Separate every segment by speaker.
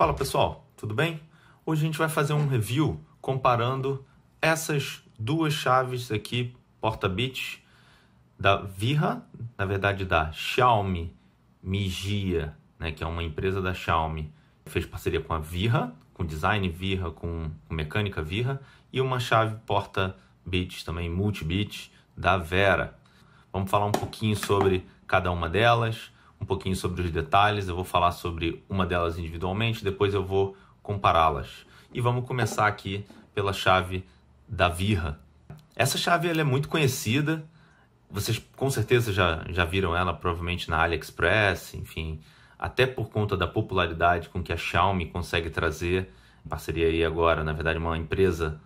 Speaker 1: Fala pessoal, tudo bem? Hoje a gente vai fazer um review comparando essas duas chaves aqui, porta-bit da Virra, na verdade da Xiaomi Migia, né, que é uma empresa da Xiaomi, fez parceria com a Virra, com design Virra, com, com mecânica Virra, e uma chave porta-bit também multi-bit da Vera. Vamos falar um pouquinho sobre cada uma delas, um pouquinho sobre os detalhes, eu vou falar sobre uma delas individualmente, depois eu vou compará-las. E vamos começar aqui pela chave da Virra. Essa chave ela é muito conhecida, vocês com certeza já, já viram ela provavelmente na AliExpress, enfim, até por conta da popularidade com que a Xiaomi consegue trazer, parceria aí agora, na verdade, uma empresa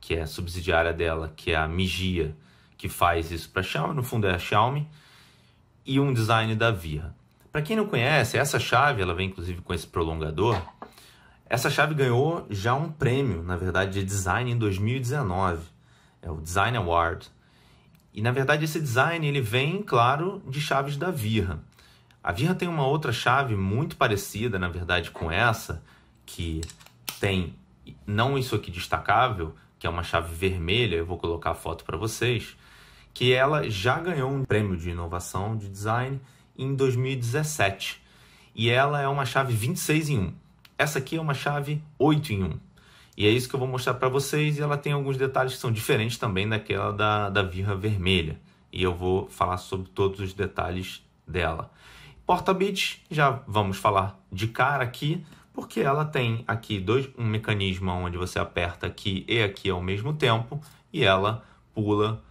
Speaker 1: que é subsidiária dela, que é a Migia, que faz isso para a Xiaomi, no fundo é a Xiaomi, e um design da Via. Para quem não conhece, essa chave, ela vem inclusive com esse prolongador. Essa chave ganhou já um prêmio, na verdade, de design em 2019. É o Design Award. E na verdade esse design ele vem, claro, de chaves da Virra. A Virra tem uma outra chave muito parecida, na verdade, com essa, que tem não isso aqui destacável, que é uma chave vermelha, eu vou colocar a foto para vocês, que ela já ganhou um prêmio de inovação de design em 2017. E ela é uma chave 26 em 1. Essa aqui é uma chave 8 em 1. E é isso que eu vou mostrar para vocês. E ela tem alguns detalhes que são diferentes também daquela da, da Virra Vermelha. E eu vou falar sobre todos os detalhes dela. Porta-bit, já vamos falar de cara aqui, porque ela tem aqui dois, um mecanismo onde você aperta aqui e aqui ao mesmo tempo e ela pula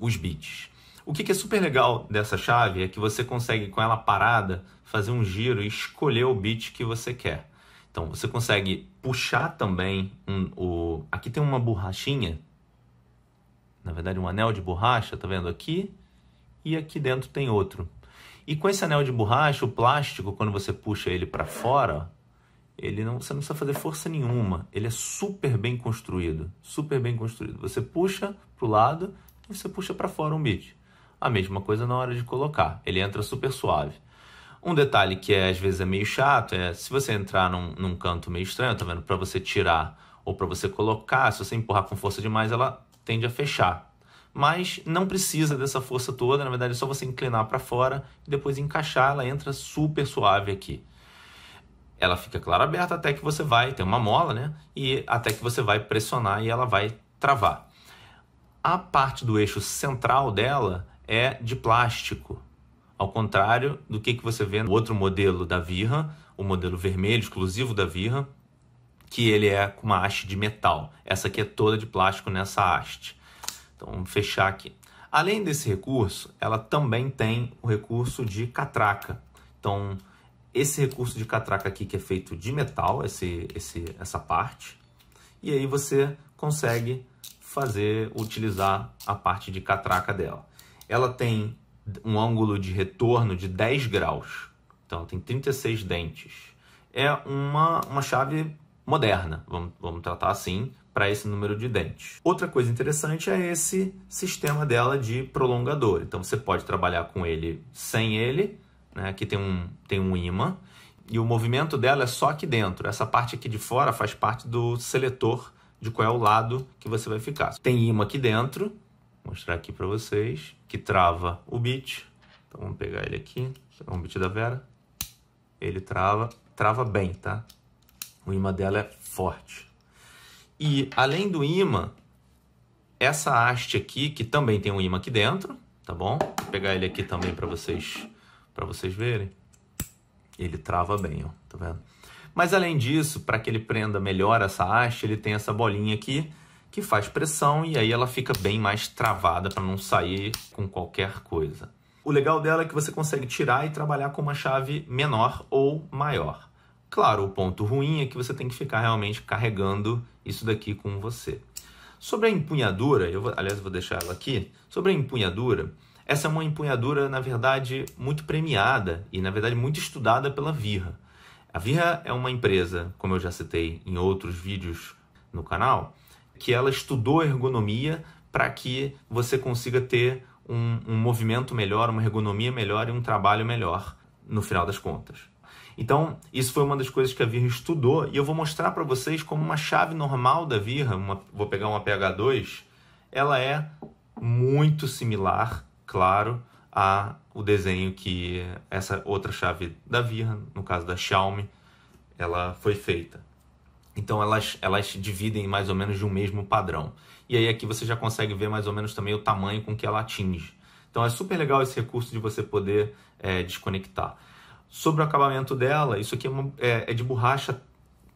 Speaker 1: os bits. O que, é super legal dessa chave é que você consegue, com ela parada, fazer um giro e escolher o beat que você quer. Então você consegue puxar também um, o. Aqui tem uma borrachinha, na verdade, um anel de borracha, tá vendo aqui? E aqui dentro tem outro. E com esse anel de borracha, o plástico, quando você puxa ele para fora, ele não, você não precisa fazer força nenhuma. Ele é super bem construído, super bem construído. Você puxa pro lado e você puxa para fora um bit. A mesma coisa na hora de colocar, ele entra super suave. Um detalhe que é, às vezes é meio chato é se você entrar num, num canto meio estranho, tá vendo? Para você tirar ou para você colocar, se você empurrar com força demais, ela tende a fechar. Mas não precisa dessa força toda, na verdade é só você inclinar para fora e depois encaixar, ela entra super suave aqui. Ela fica clara aberta até que você vai, tem uma mola, né? E até que você vai pressionar e ela vai travar. A parte do eixo central dela é de plástico, ao contrário do que, você vê no outro modelo da Virra, o modelo vermelho exclusivo da Virra, que ele é com uma haste de metal. Essa aqui é toda de plástico nessa haste. Então vamos fechar aqui. Além desse recurso, ela também tem o recurso de catraca. Então esse recurso de catraca aqui que é feito de metal, esse, esse, essa parte, e aí você consegue fazer, utilizar a parte de catraca dela ela tem um ângulo de retorno de 10 graus. Então, ela tem 36 dentes. É uma, uma chave moderna, vamos, vamos tratar assim, para esse número de dentes. Outra coisa interessante é esse sistema dela de prolongador. Então, você pode trabalhar com ele sem ele. Né? Aqui tem um, tem um imã. E o movimento dela é só aqui dentro. Essa parte aqui de fora faz parte do seletor de qual é o lado que você vai ficar. Tem imã aqui dentro mostrar aqui para vocês, que trava o beat. Então vamos pegar ele aqui, é um beat da Vera. Ele trava, trava bem, tá? O imã dela é forte. E além do imã, essa haste aqui, que também tem um imã aqui dentro, tá bom? Vou pegar ele aqui também para vocês, para vocês verem. Ele trava bem, ó, tá vendo? Mas além disso, para que ele prenda melhor essa haste, ele tem essa bolinha aqui que faz pressão e aí ela fica bem mais travada para não sair com qualquer coisa. O legal dela é que você consegue tirar e trabalhar com uma chave menor ou maior. Claro, o ponto ruim é que você tem que ficar realmente carregando isso daqui com você. Sobre a empunhadura, eu vou, aliás, vou deixar ela aqui. Sobre a empunhadura, essa é uma empunhadura, na verdade, muito premiada e, na verdade, muito estudada pela Virra. A Virra é uma empresa, como eu já citei em outros vídeos no canal, que ela estudou ergonomia para que você consiga ter um, um, movimento melhor, uma ergonomia melhor e um trabalho melhor no final das contas. Então, isso foi uma das coisas que a Virra estudou e eu vou mostrar para vocês como uma chave normal da Virra, uma, vou pegar uma PH2, ela é muito similar, claro, a o desenho que essa outra chave da Virra, no caso da Xiaomi, ela foi feita. Então elas, elas dividem mais ou menos de um mesmo padrão. E aí aqui você já consegue ver mais ou menos também o tamanho com que ela atinge. Então é super legal esse recurso de você poder é, desconectar. Sobre o acabamento dela, isso aqui é, uma, é, é de borracha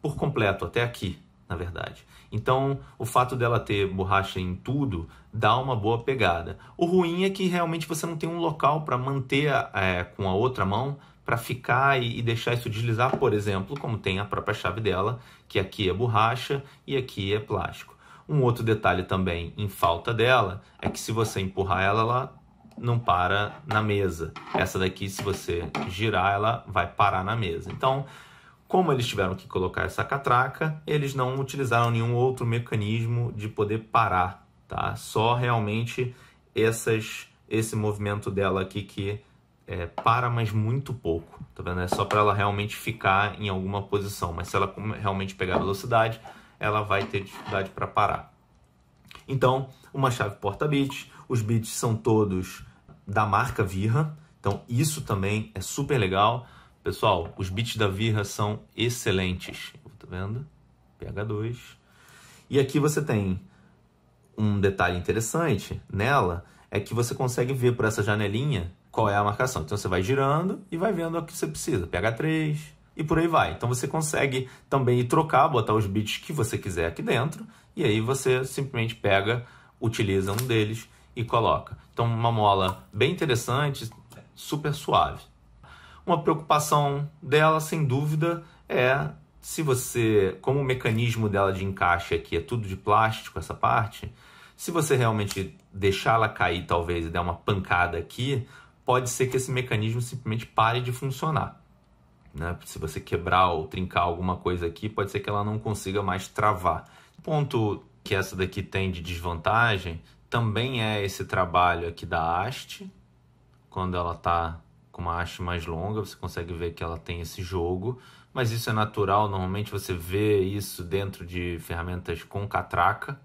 Speaker 1: por completo, até aqui, na verdade. Então, o fato dela ter borracha em tudo dá uma boa pegada. O ruim é que realmente você não tem um local para manter é, com a outra mão para ficar e, deixar isso deslizar, por exemplo, como tem a própria chave dela, que aqui é borracha e aqui é plástico. Um outro detalhe também em falta dela é que se você empurrar ela, ela não para na mesa. Essa daqui, se você girar, ela vai parar na mesa. Então, como eles tiveram que colocar essa catraca, eles não utilizaram nenhum outro mecanismo de poder parar, tá? Só realmente essas, esse movimento dela aqui que é, para, mas muito pouco, tá vendo? É só para ela realmente ficar em alguma posição, mas se ela realmente pegar velocidade, ela vai ter dificuldade para parar. Então, uma chave porta bits, os bits são todos da marca Virra, então isso também é super legal. Pessoal, os bits da Virra são excelentes, tá vendo? PH2. E aqui você tem um detalhe interessante nela, é que você consegue ver por essa janelinha qual é a marcação. Então você vai girando e vai vendo o que você precisa. Pega 3 e por aí vai. Então você consegue também trocar, botar os bits que você quiser aqui dentro e aí você simplesmente pega, utiliza um deles e coloca. Então uma mola bem interessante, super suave. Uma preocupação dela, sem dúvida, é se você, como o mecanismo dela de encaixe aqui é tudo de plástico, essa parte, se você realmente deixar ela cair, talvez, e der uma pancada aqui, pode ser que esse mecanismo simplesmente pare de funcionar. Né? Se você quebrar ou trincar alguma coisa aqui, pode ser que ela não consiga mais travar. O ponto que essa daqui tem de desvantagem também é esse trabalho aqui da haste. Quando ela está com uma haste mais longa, você consegue ver que ela tem esse jogo, mas isso é natural, normalmente você vê isso dentro de ferramentas com catraca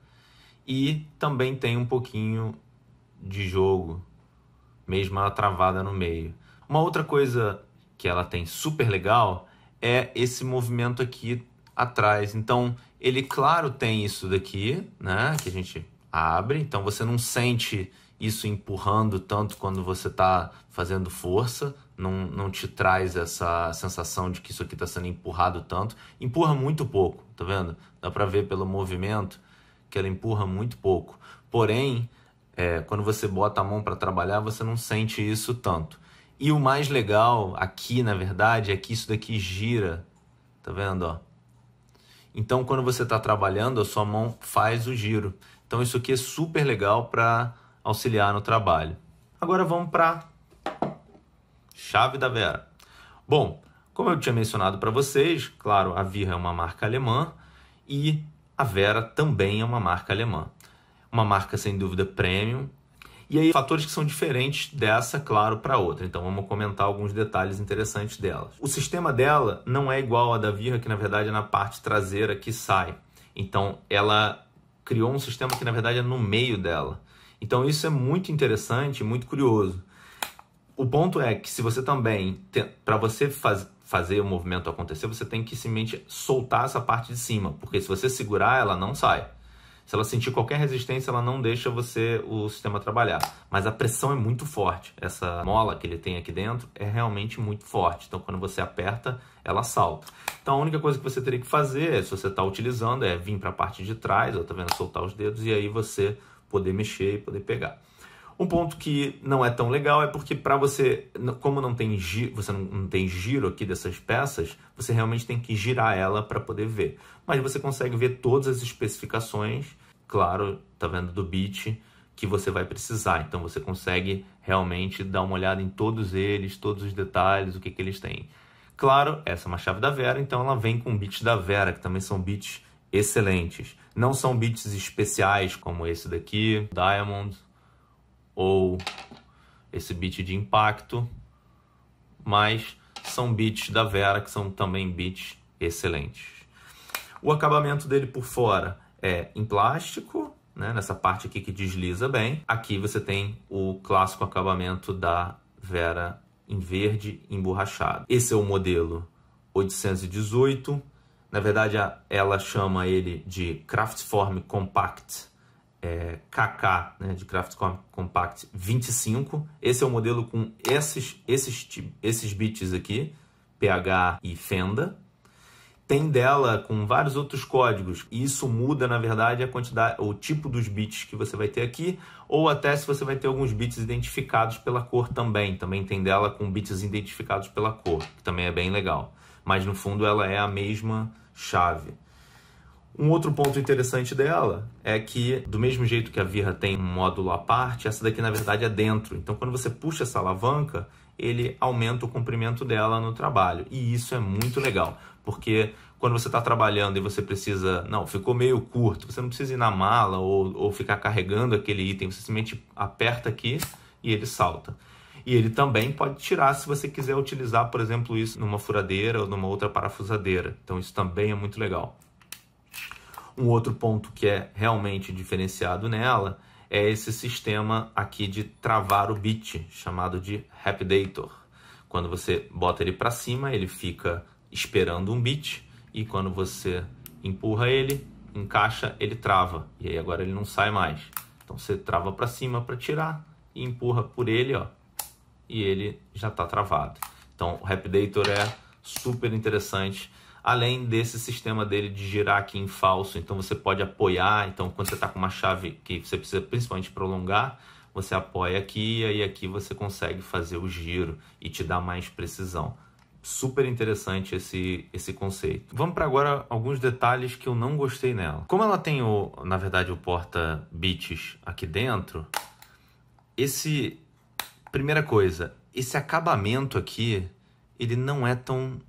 Speaker 1: e também tem um pouquinho de jogo mesmo ela travada no meio. Uma outra coisa que ela tem super legal é esse movimento aqui atrás. Então, ele, claro, tem isso daqui, né? Que a gente abre, então você não sente isso empurrando tanto quando você está fazendo força, não, não te traz essa sensação de que isso aqui está sendo empurrado tanto. Empurra muito pouco, tá vendo? Dá para ver pelo movimento que ela empurra muito pouco. Porém, é, quando você bota a mão para trabalhar, você não sente isso tanto. E o mais legal aqui, na verdade, é que isso daqui gira. Tá vendo? Ó? Então, quando você está trabalhando, a sua mão faz o giro. Então, isso aqui é super legal para auxiliar no trabalho. Agora vamos para chave da Vera. Bom, como eu tinha mencionado para vocês, claro, a Vir é uma marca alemã e a Vera também é uma marca alemã uma marca sem dúvida premium. E aí, fatores que são diferentes dessa, claro, para outra. Então, vamos comentar alguns detalhes interessantes dela. O sistema dela não é igual à da Virra, que na verdade é na parte traseira que sai. Então, ela criou um sistema que na verdade é no meio dela. Então, isso é muito interessante, muito curioso. O ponto é que se você também, para você faz, fazer o movimento acontecer, você tem que simplesmente soltar essa parte de cima, porque se você segurar, ela não sai. Se ela sentir qualquer resistência, ela não deixa você o sistema trabalhar. Mas a pressão é muito forte. Essa mola que ele tem aqui dentro é realmente muito forte. Então, quando você aperta, ela salta. Então, a única coisa que você teria que fazer, se você está utilizando, é vir para a parte de trás, ou tá vendo, soltar os dedos, e aí você poder mexer e poder pegar. Um ponto que não é tão legal é porque para você, como não tem você não tem giro aqui dessas peças, você realmente tem que girar ela para poder ver mas você consegue ver todas as especificações, claro, tá vendo do bit que você vai precisar. Então você consegue realmente dar uma olhada em todos eles, todos os detalhes, o que, que eles têm. Claro, essa é uma chave da Vera, então ela vem com bits da Vera, que também são bits excelentes. Não são bits especiais como esse daqui, Diamond, ou esse bit de impacto, mas são bits da Vera que são também bits excelentes. O acabamento dele por fora é em plástico, né? nessa parte aqui que desliza bem. Aqui você tem o clássico acabamento da Vera em verde emborrachado. Esse é o modelo 818. Na verdade, ela chama ele de Craftform Compact é, KK, né, de Craftform Compact 25. Esse é o modelo com esses, esses, esses bits aqui, PH e Fenda tem dela com vários outros códigos. E isso muda, na verdade, a quantidade, o tipo dos bits que você vai ter aqui, ou até se você vai ter alguns bits identificados pela cor também. Também tem dela com bits identificados pela cor, que também é bem legal. Mas no fundo ela é a mesma chave. Um outro ponto interessante dela é que, do mesmo jeito que a Virra tem um módulo à parte, essa daqui na verdade é dentro. Então, quando você puxa essa alavanca, ele aumenta o comprimento dela no trabalho. E isso é muito legal, porque quando você está trabalhando e você precisa, não, ficou meio curto, você não precisa ir na mala ou, ou ficar carregando aquele item, você simplesmente aperta aqui e ele salta. E ele também pode tirar se você quiser utilizar, por exemplo, isso numa furadeira ou numa outra parafusadeira. Então isso também é muito legal. Um outro ponto que é realmente diferenciado nela é esse sistema aqui de travar o bit, chamado de rapidator. Quando você bota ele para cima, ele fica esperando um bit, e quando você empurra ele, encaixa, ele trava. E aí agora ele não sai mais. Então você trava para cima para tirar e empurra por ele, ó, e ele já está travado. Então o rapidator é super interessante além desse sistema dele de girar aqui em falso, então você pode apoiar, então quando você está com uma chave que você precisa principalmente prolongar, você apoia aqui e aí aqui você consegue fazer o giro e te dá mais precisão. Super interessante esse, esse conceito. Vamos para agora alguns detalhes que eu não gostei nela. Como ela tem, o, na verdade, o porta bits aqui dentro, esse... Primeira coisa, esse acabamento aqui, ele não é tão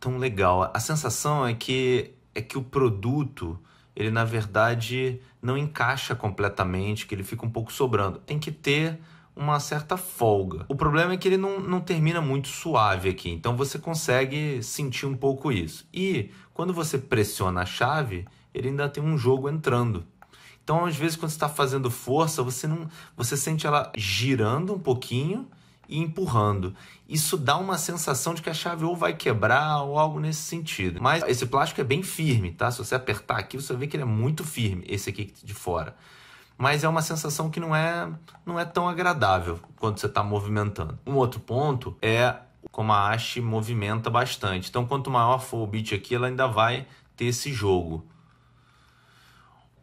Speaker 1: tão legal. A sensação é que é que o produto, ele na verdade não encaixa completamente, que ele fica um pouco sobrando. Tem que ter uma certa folga. O problema é que ele não, não termina muito suave aqui, então você consegue sentir um pouco isso. E quando você pressiona a chave, ele ainda tem um jogo entrando. Então, às vezes, quando você está fazendo força, você não, você sente ela girando um pouquinho e empurrando. Isso dá uma sensação de que a chave ou vai quebrar ou algo nesse sentido. Mas esse plástico é bem firme, tá? Se você apertar aqui, você vê que ele é muito firme, esse aqui de fora. Mas é uma sensação que não é, não é tão agradável quando você está movimentando. Um outro ponto é como a haste movimenta bastante. Então, quanto maior for o beat aqui, ela ainda vai ter esse jogo.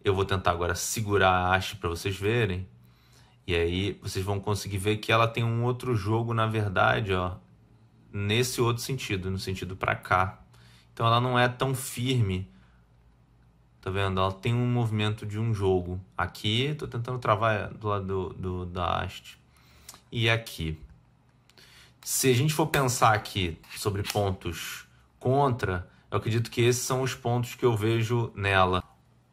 Speaker 1: Eu vou tentar agora segurar a haste para vocês verem. E aí vocês vão conseguir ver que ela tem um outro jogo, na verdade, ó, nesse outro sentido, no sentido para cá. Então ela não é tão firme. Tá vendo? Ela tem um movimento de um jogo. Aqui, tô tentando travar do lado do, do, da haste. E aqui. Se a gente for pensar aqui sobre pontos contra, eu acredito que esses são os pontos que eu vejo nela.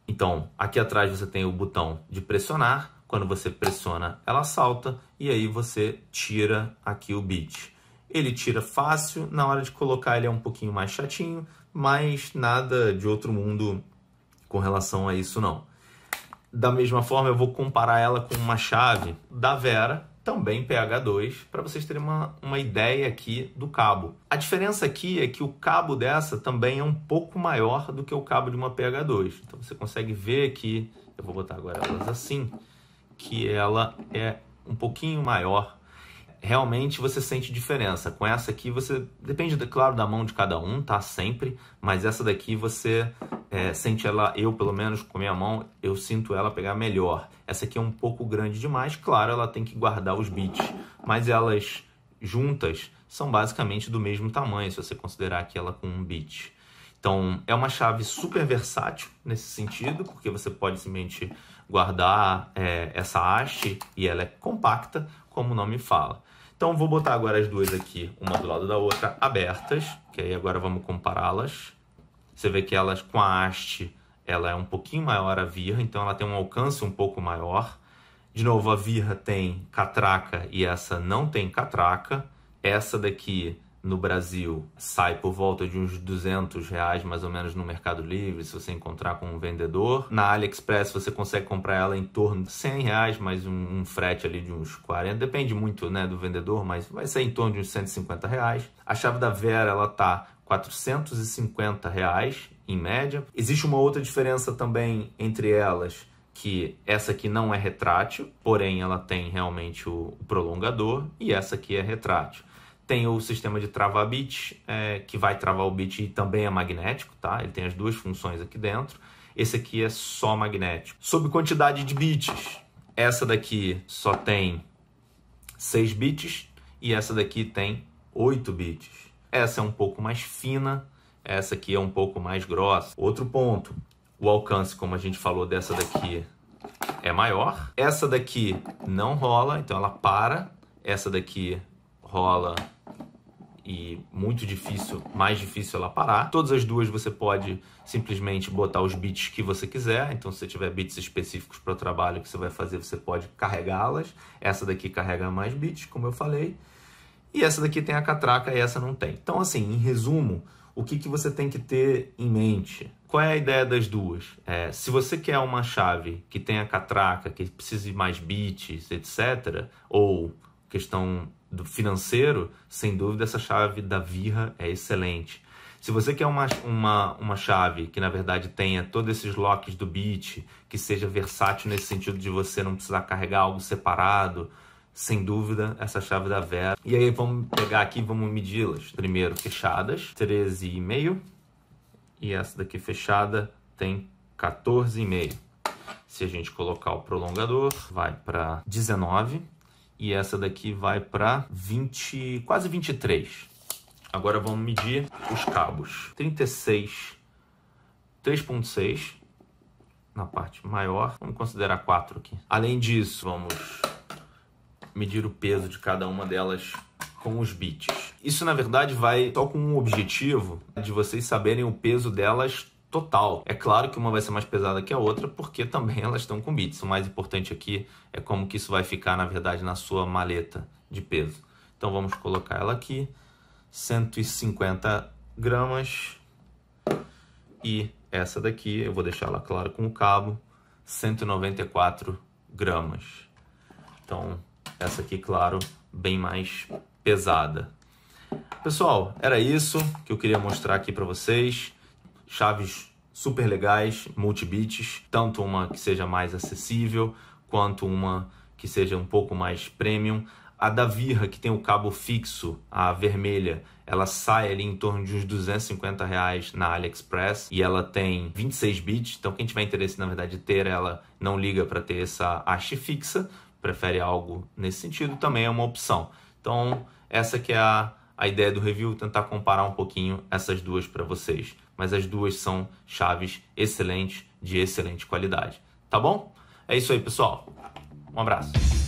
Speaker 1: Então, aqui atrás você tem o botão de pressionar, quando você pressiona, ela salta e aí você tira aqui o beat. Ele tira fácil, na hora de colocar ele é um pouquinho mais chatinho, mas nada de outro mundo com relação a isso não. Da mesma forma, eu vou comparar ela com uma chave da Vera, também PH2, para vocês terem uma, uma ideia aqui do cabo. A diferença aqui é que o cabo dessa também é um pouco maior do que o cabo de uma PH2. Então você consegue ver aqui, eu vou botar agora elas assim, que ela é um pouquinho maior, realmente você sente diferença. Com essa aqui, você depende, claro, da mão de cada um, tá? Sempre, mas essa daqui você é, sente ela, eu pelo menos com a minha mão, eu sinto ela pegar melhor. Essa aqui é um pouco grande demais, claro, ela tem que guardar os bits, mas elas juntas são basicamente do mesmo tamanho, se você considerar aqui ela com um bit. Então, é uma chave super versátil nesse sentido, porque você pode simplesmente guardar é, essa haste e ela é compacta, como o nome fala. Então vou botar agora as duas aqui, uma do lado da outra, abertas, que aí agora vamos compará-las. Você vê que elas com a haste, ela é um pouquinho maior a virra, então ela tem um alcance um pouco maior. De novo, a virra tem catraca e essa não tem catraca. Essa daqui no Brasil sai por volta de uns 200 reais mais ou menos no Mercado Livre, se você encontrar com um vendedor. Na AliExpress você consegue comprar ela em torno de 100 reais, mais um, um frete ali de uns 40, depende muito né, do vendedor, mas vai ser em torno de uns 150 reais. A chave da Vera ela tá 450 reais em média. Existe uma outra diferença também entre elas, que essa aqui não é retrátil, porém ela tem realmente o prolongador, e essa aqui é retrátil. Tem o sistema de travar bit, é, que vai travar o bit e também é magnético, tá? Ele tem as duas funções aqui dentro. Esse aqui é só magnético. Sobre quantidade de bits, essa daqui só tem 6 bits e essa daqui tem 8 bits. Essa é um pouco mais fina, essa aqui é um pouco mais grossa. Outro ponto, o alcance, como a gente falou, dessa daqui é maior. Essa daqui não rola, então ela para. Essa daqui rola e muito difícil, mais difícil ela parar. Todas as duas você pode simplesmente botar os bits que você quiser. Então, se você tiver bits específicos para o trabalho que você vai fazer, você pode carregá-las. Essa daqui carrega mais bits, como eu falei. E essa daqui tem a catraca e essa não tem. Então, assim, em resumo, o que, que você tem que ter em mente? Qual é a ideia das duas? É, se você quer uma chave que tenha catraca, que precise mais bits, etc., ou questão do financeiro, sem dúvida essa chave da Virra é excelente. Se você quer uma, uma, uma chave que na verdade tenha todos esses locks do bit, que seja versátil nesse sentido de você não precisar carregar algo separado, sem dúvida, essa chave da Vera. E aí vamos pegar aqui, vamos medi-las. Primeiro, fechadas, 13,5. E essa daqui fechada tem 14,5. Se a gente colocar o prolongador, vai para 19 e essa daqui vai para 20, quase 23. Agora vamos medir os cabos. 36, 3.6 na parte maior. Vamos considerar 4 aqui. Além disso, vamos medir o peso de cada uma delas com os bits. Isso, na verdade, vai só com o objetivo de vocês saberem o peso delas total. É claro que uma vai ser mais pesada que a outra, porque também elas estão com bits. O mais importante aqui é como que isso vai ficar, na verdade, na sua maleta de peso. Então vamos colocar ela aqui, 150 gramas. E essa daqui, eu vou deixar ela claro com o cabo, 194 gramas. Então, essa aqui, claro, bem mais pesada. Pessoal, era isso que eu queria mostrar aqui para vocês chaves super legais, multibits, tanto uma que seja mais acessível quanto uma que seja um pouco mais premium. A da Virra, que tem o cabo fixo, a vermelha, ela sai ali em torno de uns 250 reais na AliExpress e ela tem 26 bits. Então, quem tiver interesse, na verdade, ter ela, não liga para ter essa haste fixa, prefere algo nesse sentido, também é uma opção. Então, essa que é a a ideia do review, tentar comparar um pouquinho essas duas para vocês. Mas as duas são chaves excelentes, de excelente qualidade. Tá bom? É isso aí, pessoal. Um abraço.